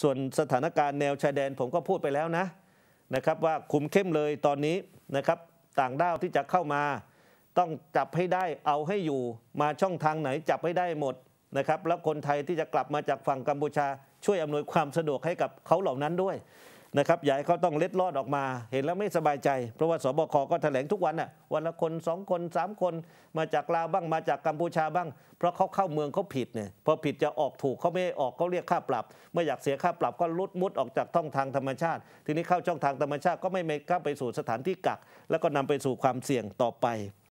ส่วนสถานการณ์แนวชายแดนผมก็พูดไปแล้วนะนะครับ ว่าคุมเข้มเลยตอนนี้นะครับ ต่างด้าวที่จะเข้ามาต้องจับให้ได้เอาให้อยู่ มาช่องทางไหนจับให้ได้หมดนะครับ แล้วคนไทยที่จะกลับมาจากฝั่งกัมพูชาช่วยอำนวยความสะดวกให้กับเขาเหล่านั้นด้วยนะครับอย่าให้เขาต้องเล็ดลอดออกมา เห็นแล้วไม่สบายใจเพราะว่าสบคก็แถลงทุกวันน่ะวันละคนสองคนสามคนมาจากลาวบ้างมาจากกัมพูชาบ้าง เพราะเขาเข้าเมืองเขาผิดเนี่ยพอผิดจะออกถูกเขาไม่ออกเขาเรียกค่าปรับเมื่ออยากเสียค่าปรับก็ลุดมุดออกจากท่องทางธรรมชาติ ทีนี้เข้าช่องทางธรรมชาติก็ไม่เข้าไปสู่สถานที่กัก แล้วก็นำไปสู่ความเสี่ยงต่อไป